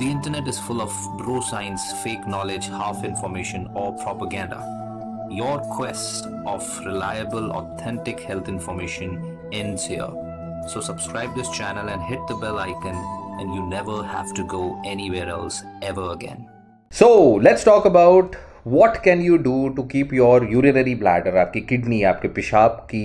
The internet is full of bro science, fake knowledge, half information, or propaganda. Your quest of reliable, authentic health information ends here. So subscribe this channel and hit the bell icon and you never have to go anywhere else ever again. So let's talk about what can you do to keep your urinary bladder आपकी kidney आपके पेशाब की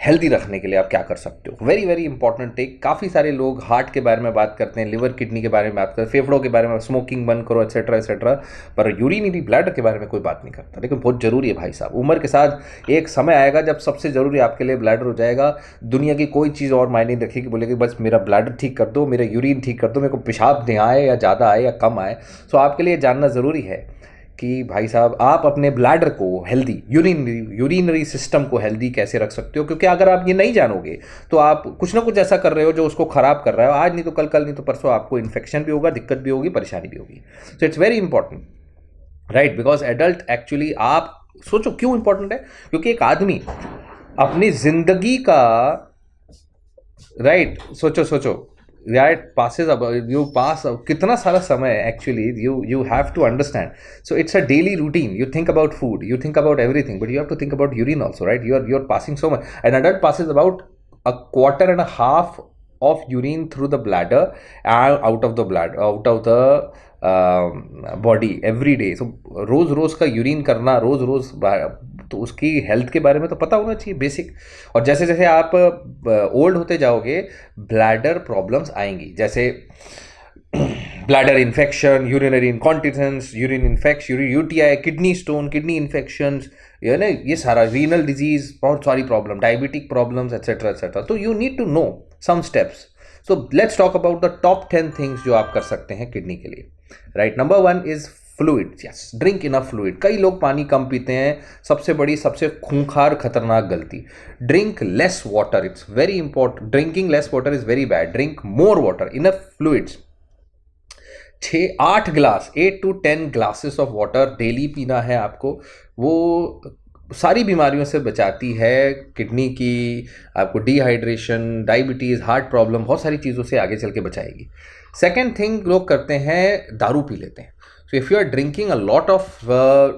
healthy रखने के लिए आप क्या कर सकते हो वेरी वेरी इंपॉर्टेंट टेक काफ़ी सारे लोग हार्ट के बारे में बात करते हैं लिवर किडनी के बारे में बात करते हैं फेफड़ों के बारे में स्मोकिंग बंद करो एक्सेट्रा एक्सेट्रा पर यूरिनरी ब्लैडर के बारे में कोई बात नहीं करता लेकिन बहुत ज़रूरी है भाई साहब उम्र के साथ एक समय आएगा जब सबसे ज़रूरी आपके लिए ब्लैडर हो जाएगा दुनिया की कोई चीज़ और मायने नहीं रखेगी बोलेगी बस मेरा ब्लैडर ठीक कर दो मेरा यूरिन ठीक कर दो मेरे को पेशाब नहीं आए या ज़्यादा आए या कम आए सो आपके लिए जानना ज़रूरी है कि भाई साहब आप अपने ब्लैडर को हेल्दी यूरिनरी यूरिनरी सिस्टम को हेल्दी कैसे रख सकते हो क्योंकि अगर आप ये नहीं जानोगे तो आप कुछ ना कुछ ऐसा कर रहे हो जो उसको ख़राब कर रहा है आज नहीं तो कल कल नहीं तो परसों आपको इन्फेक्शन भी होगा दिक्कत भी होगी परेशानी भी होगी so it's very important right because adult actually आप सोचो क्यों इंपॉर्टेंट है क्योंकि एक आदमी अपनी जिंदगी का राइट right, सोचो सोचो that passes about you pass kitna sara samay actually you you have to understand so it's a daily routine you think about food you think about everything but you have to think about urine also right you're you're passing so much an adult passes about a quarter and a half of urine through the bladder and out of the bladder out of the body every day so रोज़ रोज़ का urine करना रोज़ रोज़ तो उसकी health के बारे में तो पता होना चाहिए बेसिक और जैसे जैसे आप ओल्ड होते जाओगे ब्लैडर प्रॉब्लम्स आएंगी जैसे bladder infection urinary incontinence urine infection UTI kidney stone kidney infection ये ना ये सारा रीनल डिजीज बहुत सारी problem diabetic problems etcetera etcetera तो you need to know some steps so let's talk about the top ten things जो आप कर सकते हैं किडनी के लिए right number one is fluid yes drink enough fluid कई लोग पानी कम पीते हैं सबसे बड़ी सबसे खूंखार खतरनाक गलती drink less water it's very important drinking less water is very bad drink more water enough fluids छः आठ glass eight to ten glasses of water daily पीना है आपको वो सारी बीमारियों से बचाती है किडनी की आपको डिहाइड्रेशन डायबिटीज़ हार्ट प्रॉब्लम बहुत सारी चीज़ों से आगे चल के बचाएगी सेकेंड थिंग लोग करते हैं दारू पी लेते हैं So if you are drinking a lot of, uh,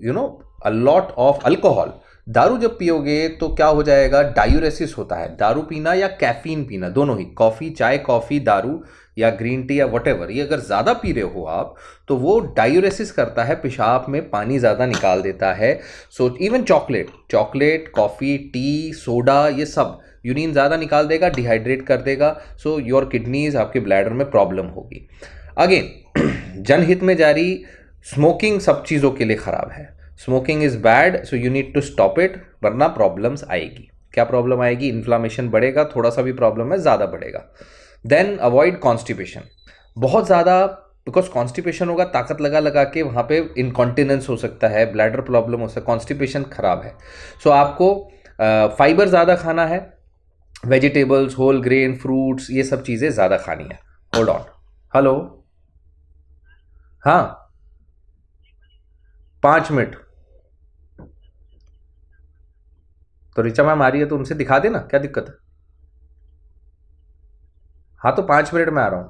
you know, a lot of alcohol, दारू जब पियोगे तो क्या हो जाएगा डायूरेसिस होता है दारू पीना या कैफीन पीना दोनों ही कॉफ़ी चाय कॉफ़ी दारू या ग्रीन टी या वट ये अगर ज़्यादा पी रहे हो आप तो वो डायूरेसिस करता है पेशाब में पानी ज़्यादा निकाल देता है so even chocolate chocolate coffee tea soda ये सब यूरिन ज़्यादा निकाल देगा डिहाइड्रेट कर देगा सो योर किडनीज आपके ब्लैडर में प्रॉब्लम होगी अगेन जनहित में जारी स्मोकिंग सब चीज़ों के लिए ख़राब है smoking is bad so you need to stop it वरना प्रॉब्लम्स आएगी क्या प्रॉब्लम आएगी इन्फ्लामेशन बढ़ेगा थोड़ा सा भी प्रॉब्लम है ज़्यादा बढ़ेगा देन अवॉइड कॉन्स्टिपेशन बहुत ज़्यादा बिकॉज कॉन्स्टिपेशन होगा ताकत लगा लगा के वहाँ पे इनकॉन्टिनेंस हो सकता है ब्लैडर प्रॉब्लम हो सकता है कॉन्स्टिपेशन ख़राब है सो so, आपको फाइबर ज़्यादा खाना है वेजिटेबल्स होल ग्रेन फ्रूट्स ये सब चीज़ें ज़्यादा खानी है होल्ड ऑन हेलो हाँ पांच मिनट तो रिचा मैम आ रही है तो उनसे दिखा देना क्या दिक्कत है हाँ तो पांच मिनट में आ रहा हूं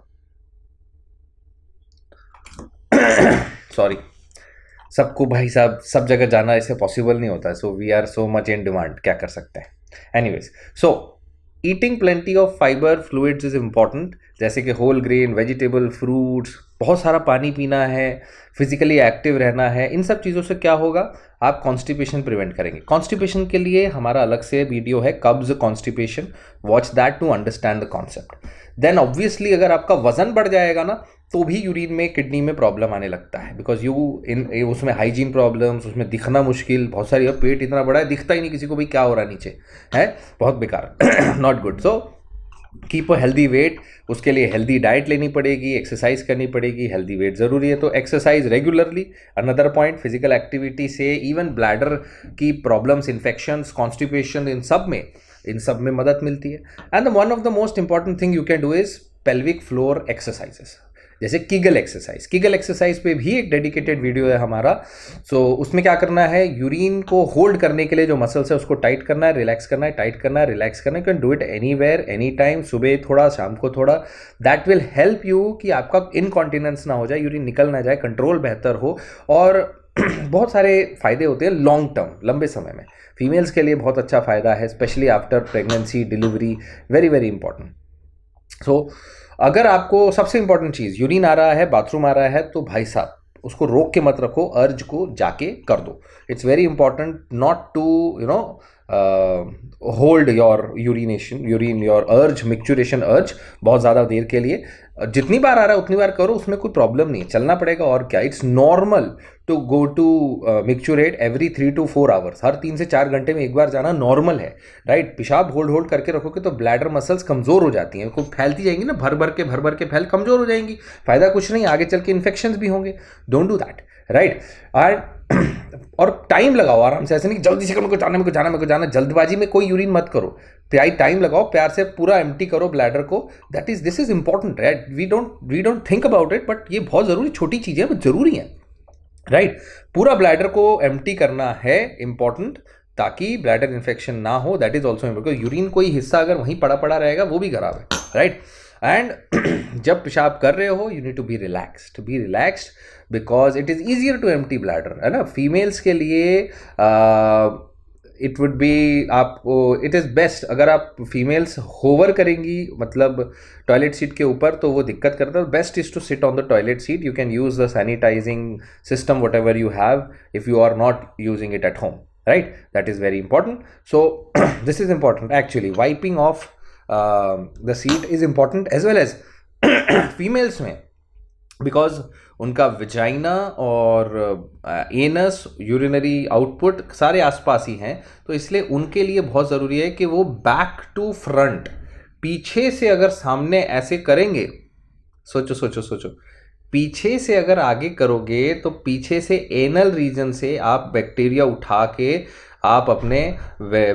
सॉरी सबको भाई साहब सब जगह जाना ऐसे पॉसिबल नहीं होता so we are so much in demand क्या कर सकते हैं anyways so eating plenty of fibre fluids is important जैसे कि होल ग्रेन वेजिटेबल फ्रूट्स बहुत सारा पानी पीना है फिजिकली एक्टिव रहना है इन सब चीज़ों से क्या होगा आप कॉन्स्टिपेशन प्रिवेंट करेंगे कॉन्स्टिपेशन के लिए हमारा अलग से वीडियो है कब्ज constipation watch that to understand the concept then obviously अगर आपका वजन बढ़ जाएगा ना तो भी यूरिन में किडनी में प्रॉब्लम आने लगता है बिकॉज यू इन उसमें हाइजीन प्रॉब्लम्स उसमें दिखना मुश्किल बहुत सारी पेट इतना बड़ा है दिखता ही नहीं किसी को भी क्या हो रहा नीचे है बहुत बेकार not good so keep a healthy weight उसके लिए हेल्दी डाइट लेनी पड़ेगी एक्सरसाइज करनी पड़ेगी हेल्दी वेट ज़रूरी है तो exercise regularly another point physical activity से इवन ब्लैडर की प्रॉब्लम्स इन्फेक्शंस कॉन्स्टिपेशन इन सब में इन सब में मदद मिलती है and one of the most important thing you can do is pelvic floor exercises जैसे कीगल एक्सरसाइज कीगल एक्सरसाइज पे भी एक डेडिकेटेड वीडियो है हमारा सो so, उसमें क्या करना है यूरिन को होल्ड करने के लिए जो मसल्स है उसको टाइट करना है रिलैक्स करना है टाइट करना है रिलैक्स करना है can do it anywhere any time सुबह थोड़ा शाम को थोड़ा दैट विल हेल्प यू कि आपका इनकॉन्टिनेंस ना हो जाए यूरिन निकल ना जाए कंट्रोल बेहतर हो और बहुत सारे फ़ायदे होते हैं लॉन्ग टर्म लंबे समय में फीमेल्स के लिए बहुत अच्छा फ़ायदा है specially after pregnancy delivery very very important so so, अगर आपको सबसे इंपॉर्टेंट चीज़ यूरिन आ रहा है बाथरूम आ रहा है तो भाई साहब उसको रोक के मत रखो अर्ज को जाके कर दो it's very important not to you know hold your urination urine your urge micturition urge बहुत ज़्यादा देर के लिए जितनी बार आ रहा है उतनी बार करो उसमें कोई प्रॉब्लम नहीं है चलना पड़ेगा और क्या it's normal to go to micturate every three to four hours हर तीन से चार घंटे में एक बार जाना नॉर्मल है राइट पेशाब होल्ड होल्ड करके रखोगे तो ब्लैडर मसल्स कमज़ोर हो जाती हैं फैलती जाएंगी ना भर भर के भर भर के फैल कमज़ोर हो जाएंगी फ़ायदा कुछ नहीं आगे चल के इन्फेक्शन भी होंगे don't do that right and और टाइम लगाओ आराम से ऐसे नहीं जल्दी से करो को जाना मेरे को जाना मेरे को जाना जल्दबाजी में कोई यूरिन मत करो प्याई टाइम लगाओ प्यार से पूरा एम करो ब्लैडर को that is this is important right we don't we don't think about it but ये बहुत ज़रूरी छोटी चीज़ें बट ज़रूरी हैं राइट right? पूरा ब्लैडर को एम करना है इंपॉर्टेंट ताकि ब्लैडर इन्फेक्शन ना हो that is also important urine कोई हिस्सा अगर वहीं पड़ा पड़ा रहेगा वो भी खराब है राइट right? एंड जब पेशाब कर रहे हो you need to be relaxed be relaxed because it is easier to टी ब्लैडर है ना फीमेल्स के लिए इट वुड बी आप इट इज़ बेस्ट अगर आप फीमेल्स होवर करेंगी मतलब टॉयलेट सीट के ऊपर तो वो दिक्कत करता है best is to sit on the toilet seat you can use the sanitising system whatever you have if you are not using it at home right that is very important so this is important actually wiping off the seat is important as well as females में because उनका vagina और anus urinary output सारे आसपास ही हैं तो इसलिए उनके लिए बहुत ज़रूरी है कि वो बैक टू फ्रंट पीछे से अगर सामने ऐसे करेंगे सोचो सोचो सोचो पीछे से अगर आगे करोगे तो पीछे से एनल रीजन से आप बैक्टीरिया उठा के आप अपने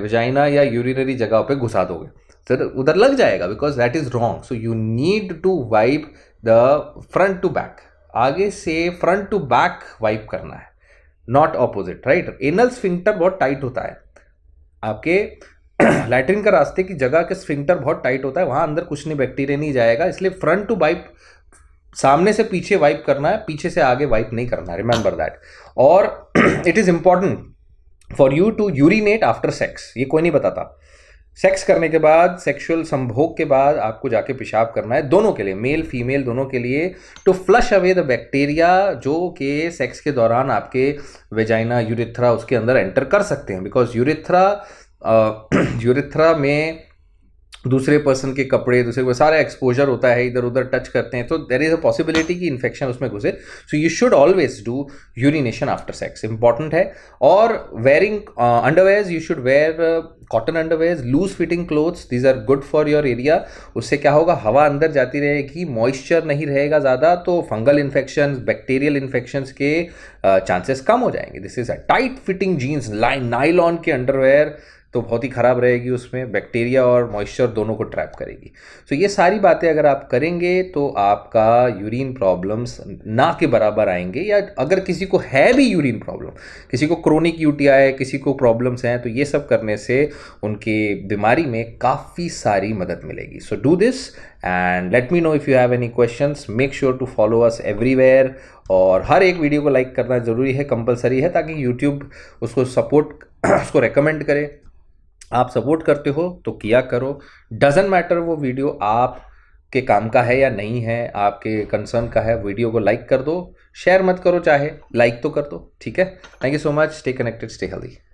विजाइना या यूरिनरी जगह पे घुसा दोगे फिर उधर लग जाएगा because that is wrong so you need to wipe the front to back आगे से फ्रंट टू बैक वाइप करना है not opposite right anal sphincter बहुत टाइट होता है आपके लैटरिन का रास्ते की जगह के स्फिंक्टर बहुत टाइट होता है वहाँ अंदर कुछ नहीं बैक्टीरिया नहीं जाएगा इसलिए फ्रंट टू वाइप सामने से पीछे वाइप करना है पीछे से आगे वाइप नहीं करना है रिमेंबर दैट और it is important for you to urinate after sex ये कोई नहीं बताता सेक्स करने के बाद सेक्सुअल संभोग के बाद आपको जाके पेशाब करना है दोनों के लिए मेल फीमेल दोनों के लिए to flush away the bacteria जो कि सेक्स के दौरान आपके वेजाइना यूरिथ्रा उसके अंदर एंटर कर सकते हैं बिकॉज यूरिथ्रा यूरिथ्रा में दूसरे पर्सन के कपड़े दूसरे को सारा एक्सपोजर होता है इधर उधर टच करते हैं तो देर इज़ अ पॉसिबिलिटी कि इन्फेक्शन उसमें घुसे so you should always do urination after sex important है और wearing underwears you should wear cotton underwears loose fitting clothes these are good for your area उससे क्या होगा हवा अंदर जाती रहेगी मॉइस्चर नहीं रहेगा ज़्यादा तो फंगल इन्फेक्शन बैक्टीरियल इन्फेक्शन के चांसेस uh, कम हो जाएंगे this is a tight fitting jeans line nylon के अंडरवेयर तो बहुत ही ख़राब रहेगी उसमें बैक्टीरिया और मॉइस्चर दोनों को ट्रैप करेगी तो ये सारी बातें अगर आप करेंगे तो आपका यूरिन प्रॉब्लम्स ना के बराबर आएंगे या अगर किसी को है भी यूरिन प्रॉब्लम किसी को क्रोनिक यूटीआई किसी को प्रॉब्लम्स हैं तो ये सब करने से उनकी बीमारी में काफ़ी सारी मदद मिलेगी so do this and let me know if you have any question make sure to follow us everywhere और हर एक वीडियो को लाइक करना ज़रूरी है कंपलसरी है ताकि यूट्यूब उसको सपोर्ट उसको रिकमेंड करे आप सपोर्ट करते हो तो किया करो डजेंट मैटर वो वीडियो आप के काम का है या नहीं है आपके कंसर्न का है वीडियो को लाइक कर दो शेयर मत करो चाहे लाइक तो कर दो ठीक है thank you so much stay connected stay healthy